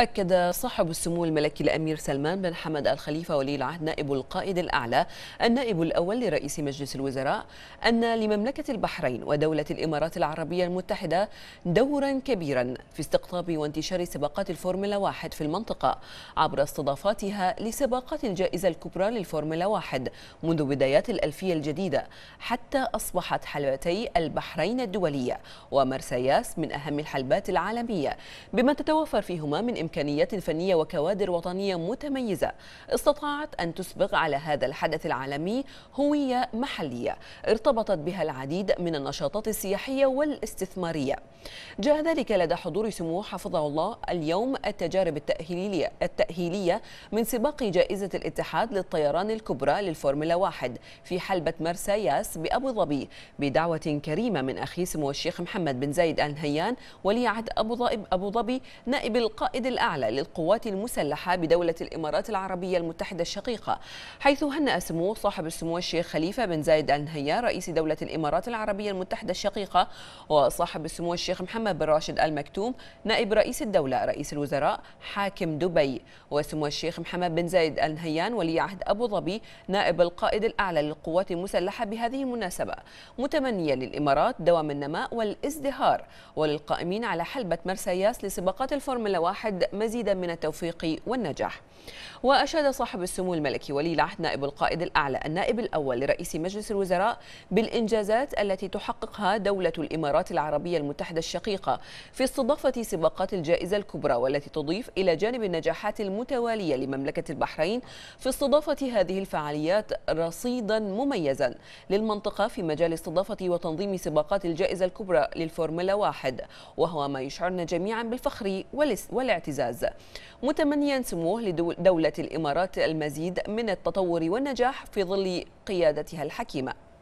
أكد صاحب السمو الملكي الأمير سلمان بن حمد الخليفة ولي العهد نائب القائد الأعلى النائب الأول لرئيس مجلس الوزراء أن لمملكة البحرين ودولة الإمارات العربية المتحدة دورا كبيرا في استقطاب وانتشار سباقات الفورمولا واحد في المنطقة عبر استضافاتها لسباقات الجائزة الكبرى للفورمولا واحد منذ بدايات الألفية الجديدة حتى أصبحت حلبتي البحرين الدولية ومرسياس من أهم الحلبات العالمية بما تتوفر فيهما من إمكانيات فنية وكوادر وطنية متميزة استطاعت أن تسبغ على هذا الحدث العالمي هوية محلية ارتبطت بها العديد من النشاطات السياحية والاستثمارية جاء ذلك لدى حضور سموه حفظه الله اليوم التجارب التأهيلية, التأهيلية من سباق جائزة الاتحاد للطيران الكبرى للفورمولا واحد في حلبة مرسى ياس بأبو ظبي بدعوة كريمة من أخي سمو الشيخ محمد بن زايد آل نهيان ولي عهد أبو ظبي نائب القائد الأعلى للقوات المسلحة بدولة الإمارات العربية المتحدة الشقيقة حيث هنأ سمو صاحب السمو الشيخ خليفة بن زايد آل نهيان رئيس دولة الإمارات العربية المتحدة الشقيقة وصاحب السمو الشيخ محمد بن راشد آل مكتوم نائب رئيس الدولة رئيس الوزراء حاكم دبي وسمو الشيخ محمد بن زايد آل نهيان ولي عهد أبو ظبي نائب القائد الأعلى للقوات المسلحة بهذه المناسبة متمنيا للإمارات دوام النماء والازدهار وللقائمين على حلبة مرسياس لسباقات الفورمولا واحد مزيدا من التوفيق والنجاح وأشاد صاحب السمو الملكي ولي العهد نائب القائد الأعلى النائب الأول لرئيس مجلس الوزراء بالإنجازات التي تحققها دولة الإمارات العربية المتحدة الشقيقة في استضافة سباقات الجائزة الكبرى والتي تضيف إلى جانب النجاحات المتوالية لمملكة البحرين في استضافة هذه الفعاليات رصيدا مميزا للمنطقة في مجال استضافة وتنظيم سباقات الجائزة الكبرى للفورمولا واحد وهو ما يشعرنا جميعا بالفخر والاعتزاز الاعتزاز متمنيا سموه لدولة الإمارات المزيد من التطور والنجاح في ظل قيادتها الحكيمة